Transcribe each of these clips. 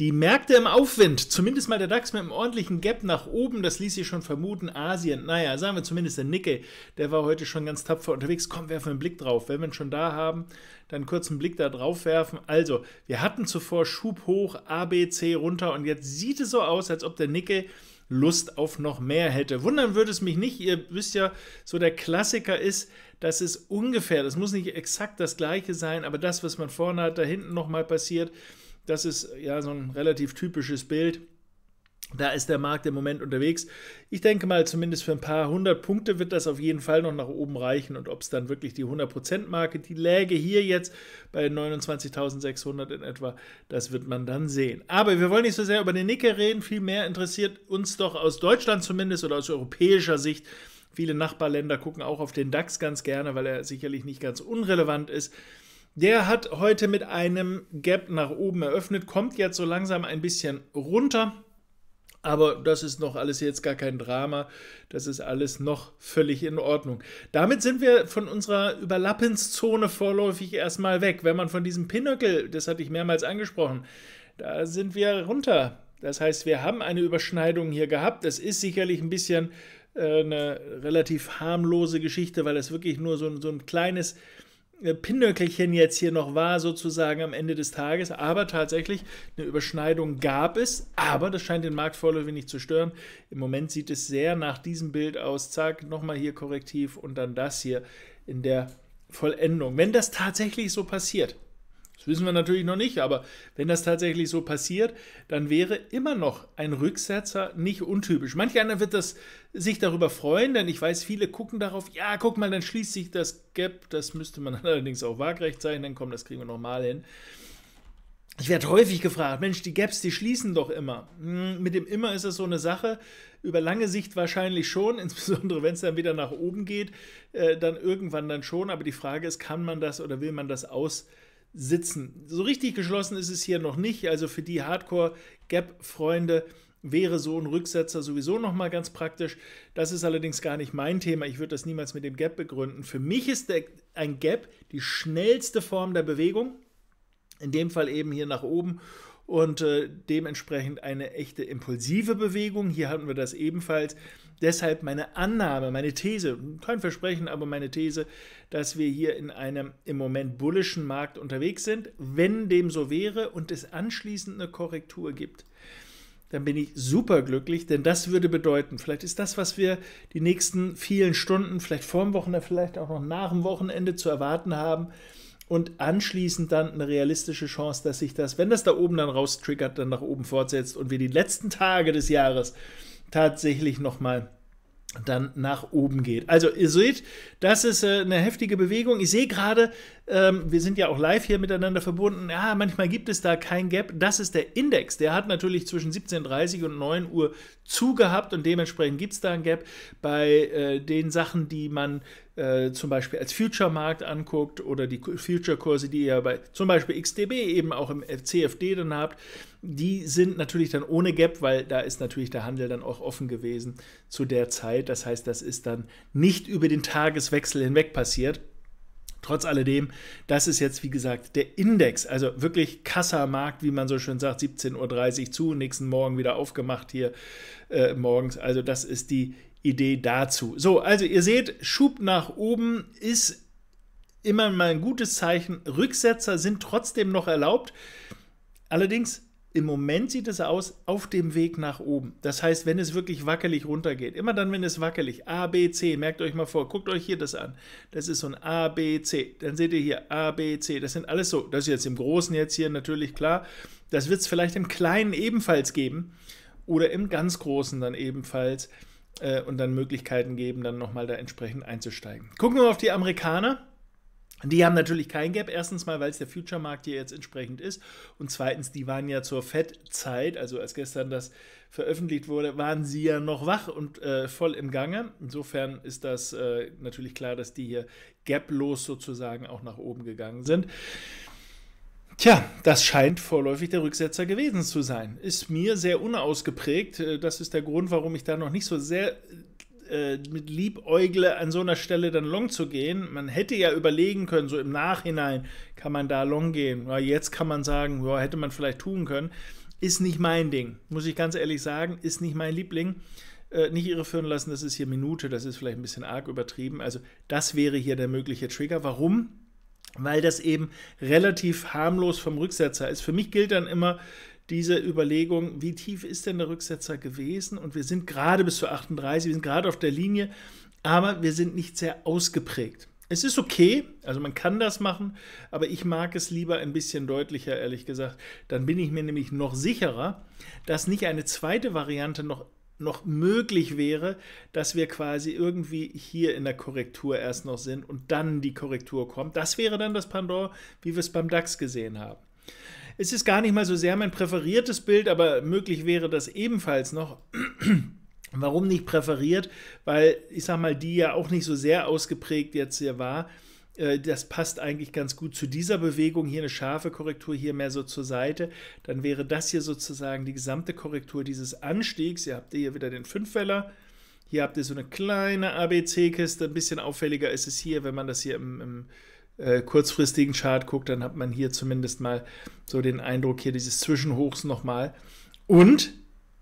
Die Märkte im Aufwind, zumindest mal der DAX mit einem ordentlichen Gap nach oben, das ließ sich schon vermuten. Asien, naja, sagen wir zumindest der Nicke, der war heute schon ganz tapfer unterwegs. Komm, werfen wir einen Blick drauf. Wenn wir ihn schon da haben, dann kurz einen Blick da drauf werfen. Also, wir hatten zuvor Schub hoch, ABC runter und jetzt sieht es so aus, als ob der Nicke. Lust auf noch mehr hätte. Wundern würde es mich nicht. Ihr wisst ja, so der Klassiker ist, dass es ungefähr, das muss nicht exakt das gleiche sein, aber das, was man vorne hat, da hinten nochmal passiert. Das ist ja so ein relativ typisches Bild. Da ist der Markt im Moment unterwegs. Ich denke mal, zumindest für ein paar hundert Punkte wird das auf jeden Fall noch nach oben reichen. Und ob es dann wirklich die 100%-Marke, die läge hier jetzt bei 29.600 in etwa, das wird man dann sehen. Aber wir wollen nicht so sehr über den Nicker reden. Vielmehr interessiert uns doch aus Deutschland zumindest oder aus europäischer Sicht, Viele Nachbarländer gucken auch auf den DAX ganz gerne, weil er sicherlich nicht ganz unrelevant ist. Der hat heute mit einem Gap nach oben eröffnet, kommt jetzt so langsam ein bisschen runter. Aber das ist noch alles jetzt gar kein Drama. Das ist alles noch völlig in Ordnung. Damit sind wir von unserer Überlappenszone vorläufig erstmal weg. Wenn man von diesem Pinöckel, das hatte ich mehrmals angesprochen, da sind wir runter. Das heißt, wir haben eine Überschneidung hier gehabt. Das ist sicherlich ein bisschen äh, eine relativ harmlose Geschichte, weil das wirklich nur so, so ein kleines äh, Pinnöckelchen jetzt hier noch war, sozusagen am Ende des Tages. Aber tatsächlich, eine Überschneidung gab es, aber das scheint den Markt vorläufig nicht zu stören. Im Moment sieht es sehr nach diesem Bild aus. Zack, nochmal hier korrektiv und dann das hier in der Vollendung. Wenn das tatsächlich so passiert, das wissen wir natürlich noch nicht, aber wenn das tatsächlich so passiert, dann wäre immer noch ein Rücksetzer nicht untypisch. Manch einer wird das, sich darüber freuen, denn ich weiß, viele gucken darauf, ja, guck mal, dann schließt sich das Gap, das müsste man allerdings auch waagrecht sein, dann komm, das kriegen wir nochmal hin. Ich werde häufig gefragt, Mensch, die Gaps, die schließen doch immer. Hm, mit dem immer ist es so eine Sache, über lange Sicht wahrscheinlich schon, insbesondere wenn es dann wieder nach oben geht, äh, dann irgendwann dann schon, aber die Frage ist, kann man das oder will man das aus? sitzen. So richtig geschlossen ist es hier noch nicht. Also für die Hardcore-Gap-Freunde wäre so ein Rücksetzer sowieso nochmal ganz praktisch. Das ist allerdings gar nicht mein Thema. Ich würde das niemals mit dem Gap begründen. Für mich ist der, ein Gap die schnellste Form der Bewegung. In dem Fall eben hier nach oben und äh, dementsprechend eine echte impulsive Bewegung. Hier hatten wir das ebenfalls. Deshalb meine Annahme, meine These, kein Versprechen, aber meine These, dass wir hier in einem im Moment bullischen Markt unterwegs sind. Wenn dem so wäre und es anschließend eine Korrektur gibt, dann bin ich superglücklich, denn das würde bedeuten, vielleicht ist das, was wir die nächsten vielen Stunden, vielleicht vorm Wochenende, vielleicht auch noch nach dem Wochenende zu erwarten haben, und anschließend dann eine realistische Chance, dass sich das, wenn das da oben dann raustriggert, dann nach oben fortsetzt und wir die letzten Tage des Jahres tatsächlich nochmal dann nach oben geht. Also ihr seht, das ist äh, eine heftige Bewegung. Ich sehe gerade, ähm, wir sind ja auch live hier miteinander verbunden. Ja, manchmal gibt es da kein Gap. Das ist der Index. Der hat natürlich zwischen 17.30 und 9 Uhr zugehabt und dementsprechend gibt es da ein Gap. Bei äh, den Sachen, die man äh, zum Beispiel als Future-Markt anguckt oder die Future-Kurse, die ihr bei zum Beispiel XDB eben auch im CFD dann habt, die sind natürlich dann ohne Gap, weil da ist natürlich der Handel dann auch offen gewesen zu der Zeit. Das heißt, das ist dann nicht über den Tageswechsel hinweg passiert. Trotz alledem, das ist jetzt wie gesagt der Index, also wirklich Kassamarkt, wie man so schön sagt, 17.30 Uhr zu, nächsten Morgen wieder aufgemacht hier äh, morgens. Also das ist die Idee dazu. So, also ihr seht, Schub nach oben ist immer mal ein gutes Zeichen. Rücksetzer sind trotzdem noch erlaubt. Allerdings im Moment sieht es aus auf dem Weg nach oben. Das heißt, wenn es wirklich wackelig runtergeht, immer dann, wenn es wackelig, A, B, C, merkt euch mal vor, guckt euch hier das an. Das ist so ein A, B, C. Dann seht ihr hier A, B, C. Das sind alles so, das ist jetzt im Großen jetzt hier natürlich klar. Das wird es vielleicht im Kleinen ebenfalls geben oder im ganz Großen dann ebenfalls äh, und dann Möglichkeiten geben, dann nochmal da entsprechend einzusteigen. Gucken wir auf die Amerikaner. Die haben natürlich kein Gap. Erstens mal, weil es der Future-Markt hier jetzt entsprechend ist. Und zweitens, die waren ja zur Fed-Zeit, also als gestern das veröffentlicht wurde, waren sie ja noch wach und äh, voll im Gange. Insofern ist das äh, natürlich klar, dass die hier gaplos sozusagen auch nach oben gegangen sind. Tja, das scheint vorläufig der Rücksetzer gewesen zu sein. Ist mir sehr unausgeprägt. Äh, das ist der Grund, warum ich da noch nicht so sehr äh, mit Liebäugle an so einer Stelle dann long zu gehen. Man hätte ja überlegen können, so im Nachhinein kann man da long gehen. jetzt kann man sagen, ja, hätte man vielleicht tun können. Ist nicht mein Ding, muss ich ganz ehrlich sagen, ist nicht mein Liebling. Äh, nicht irreführen lassen, das ist hier Minute, das ist vielleicht ein bisschen arg übertrieben. Also das wäre hier der mögliche Trigger. Warum? weil das eben relativ harmlos vom Rücksetzer ist. Für mich gilt dann immer diese Überlegung, wie tief ist denn der Rücksetzer gewesen? Und wir sind gerade bis zu 38, wir sind gerade auf der Linie, aber wir sind nicht sehr ausgeprägt. Es ist okay, also man kann das machen, aber ich mag es lieber ein bisschen deutlicher, ehrlich gesagt. Dann bin ich mir nämlich noch sicherer, dass nicht eine zweite Variante noch noch möglich wäre, dass wir quasi irgendwie hier in der Korrektur erst noch sind und dann die Korrektur kommt. Das wäre dann das Pendant, wie wir es beim DAX gesehen haben. Es ist gar nicht mal so sehr mein präferiertes Bild, aber möglich wäre das ebenfalls noch. Warum nicht präferiert? Weil ich sag mal, die ja auch nicht so sehr ausgeprägt jetzt hier war. Äh, das passt eigentlich ganz gut zu dieser Bewegung. Hier eine scharfe Korrektur, hier mehr so zur Seite. Dann wäre das hier sozusagen die gesamte Korrektur dieses Anstiegs. Ihr habt hier wieder den Fünfweller. Hier habt ihr so eine kleine ABC-Kiste. Ein bisschen auffälliger ist es hier, wenn man das hier im, im äh, kurzfristigen Chart guckt. Dann hat man hier zumindest mal so den Eindruck, hier dieses Zwischenhochs nochmal. Und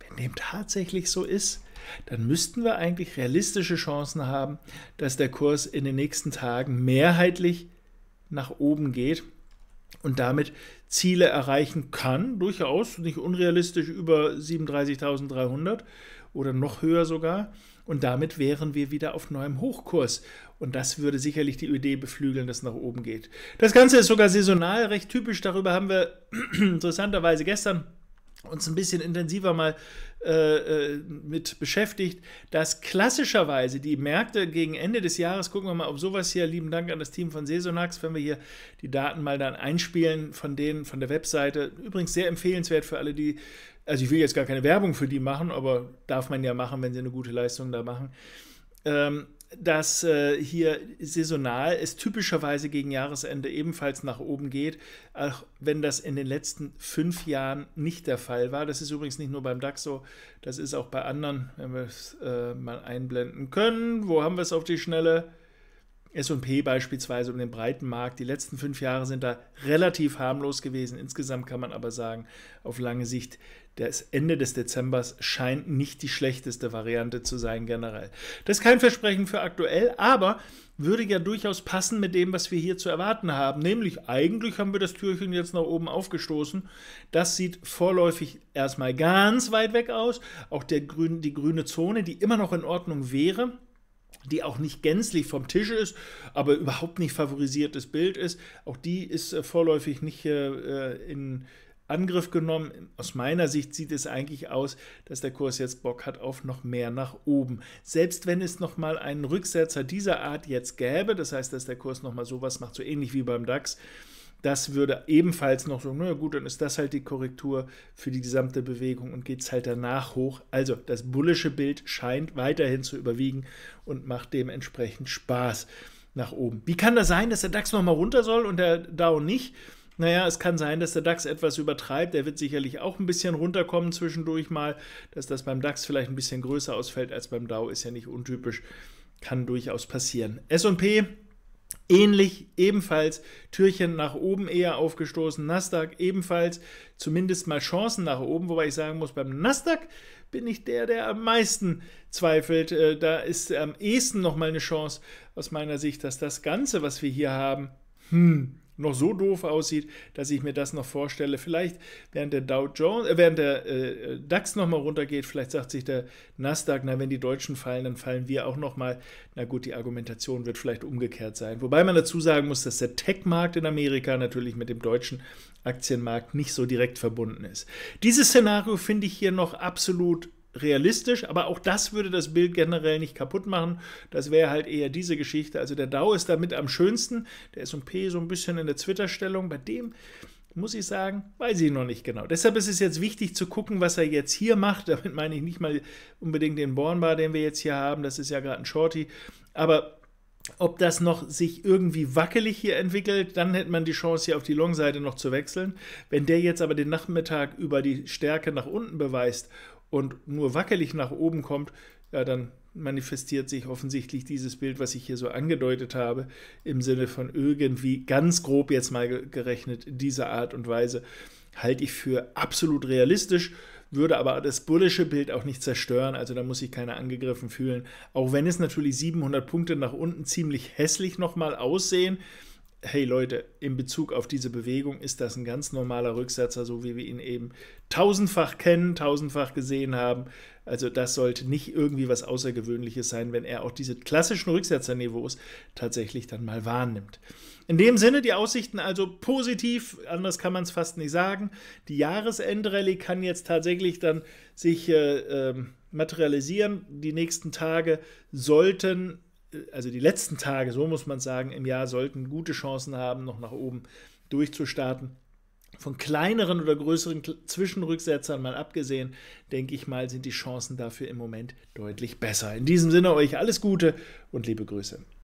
wenn dem tatsächlich so ist, dann müssten wir eigentlich realistische Chancen haben, dass der Kurs in den nächsten Tagen mehrheitlich nach oben geht und damit Ziele erreichen kann, durchaus nicht unrealistisch über 37.300 oder noch höher sogar. Und damit wären wir wieder auf neuem Hochkurs. Und das würde sicherlich die Idee beflügeln, dass es nach oben geht. Das Ganze ist sogar saisonal recht typisch. Darüber haben wir interessanterweise gestern uns ein bisschen intensiver mal äh, äh, mit beschäftigt, dass klassischerweise die Märkte gegen Ende des Jahres, gucken wir mal auf sowas hier, lieben Dank an das Team von Saisonax, wenn wir hier die Daten mal dann einspielen von denen, von der Webseite. Übrigens sehr empfehlenswert für alle, die, also ich will jetzt gar keine Werbung für die machen, aber darf man ja machen, wenn sie eine gute Leistung da machen. Ähm, dass äh, hier saisonal es typischerweise gegen Jahresende ebenfalls nach oben geht, auch wenn das in den letzten fünf Jahren nicht der Fall war. Das ist übrigens nicht nur beim DAX so, das ist auch bei anderen, wenn wir es äh, mal einblenden können. Wo haben wir es auf die Schnelle? SP beispielsweise um den breiten Markt. Die letzten fünf Jahre sind da relativ harmlos gewesen. Insgesamt kann man aber sagen, auf lange Sicht, das Ende des Dezembers scheint nicht die schlechteste Variante zu sein generell. Das ist kein Versprechen für aktuell, aber würde ja durchaus passen mit dem, was wir hier zu erwarten haben. Nämlich eigentlich haben wir das Türchen jetzt nach oben aufgestoßen. Das sieht vorläufig erstmal ganz weit weg aus. Auch der grün, die grüne Zone, die immer noch in Ordnung wäre die auch nicht gänzlich vom Tisch ist, aber überhaupt nicht favorisiertes Bild ist. Auch die ist äh, vorläufig nicht äh, äh, in Angriff genommen. Aus meiner Sicht sieht es eigentlich aus, dass der Kurs jetzt Bock hat auf noch mehr nach oben. Selbst wenn es nochmal einen Rücksetzer dieser Art jetzt gäbe, das heißt, dass der Kurs nochmal sowas macht, so ähnlich wie beim DAX, das würde ebenfalls noch so, na gut, dann ist das halt die Korrektur für die gesamte Bewegung und geht es halt danach hoch. Also das bullische Bild scheint weiterhin zu überwiegen und macht dementsprechend Spaß nach oben. Wie kann das sein, dass der DAX nochmal runter soll und der DAO nicht? Naja, es kann sein, dass der DAX etwas übertreibt. Er wird sicherlich auch ein bisschen runterkommen zwischendurch mal. Dass das beim DAX vielleicht ein bisschen größer ausfällt als beim DAO, ist ja nicht untypisch. Kann durchaus passieren. SP Ähnlich ebenfalls Türchen nach oben eher aufgestoßen, Nasdaq ebenfalls zumindest mal Chancen nach oben, wobei ich sagen muss, beim Nasdaq bin ich der, der am meisten zweifelt. Äh, da ist äh, am ehesten nochmal eine Chance aus meiner Sicht, dass das Ganze, was wir hier haben, hm, noch so doof aussieht, dass ich mir das noch vorstelle. Vielleicht während der Dow Jones, äh, während der äh, DAX nochmal runtergeht, vielleicht sagt sich der Nasdaq, na, wenn die Deutschen fallen, dann fallen wir auch nochmal. Na gut, die Argumentation wird vielleicht umgekehrt sein. Wobei man dazu sagen muss, dass der Tech-Markt in Amerika natürlich mit dem deutschen Aktienmarkt nicht so direkt verbunden ist. Dieses Szenario finde ich hier noch absolut realistisch, aber auch das würde das Bild generell nicht kaputt machen. Das wäre halt eher diese Geschichte. Also der DAO ist damit am schönsten, der SP so ein bisschen in der Zwitterstellung. Bei dem muss ich sagen, weiß ich noch nicht genau. Deshalb ist es jetzt wichtig zu gucken, was er jetzt hier macht. Damit meine ich nicht mal unbedingt den Bornbar, den wir jetzt hier haben. Das ist ja gerade ein Shorty. Aber ob das noch sich irgendwie wackelig hier entwickelt, dann hätte man die Chance, hier auf die Long-Seite noch zu wechseln. Wenn der jetzt aber den Nachmittag über die Stärke nach unten beweist und nur wackelig nach oben kommt, ja, dann manifestiert sich offensichtlich dieses Bild, was ich hier so angedeutet habe, im Sinne von irgendwie ganz grob jetzt mal gerechnet, in dieser Art und Weise halte ich für absolut realistisch, würde aber das bullische Bild auch nicht zerstören, also da muss sich keiner angegriffen fühlen, auch wenn es natürlich 700 Punkte nach unten ziemlich hässlich nochmal aussehen, hey Leute, in Bezug auf diese Bewegung ist das ein ganz normaler Rücksetzer, so wie wir ihn eben tausendfach kennen, tausendfach gesehen haben. Also das sollte nicht irgendwie was Außergewöhnliches sein, wenn er auch diese klassischen Rücksetzerniveaus tatsächlich dann mal wahrnimmt. In dem Sinne die Aussichten also positiv, anders kann man es fast nicht sagen. Die Jahresendrallye kann jetzt tatsächlich dann sich äh, äh, materialisieren. Die nächsten Tage sollten also die letzten Tage, so muss man sagen, im Jahr sollten gute Chancen haben, noch nach oben durchzustarten. Von kleineren oder größeren Zwischenrücksetzern mal abgesehen, denke ich mal, sind die Chancen dafür im Moment deutlich besser. In diesem Sinne euch alles Gute und liebe Grüße.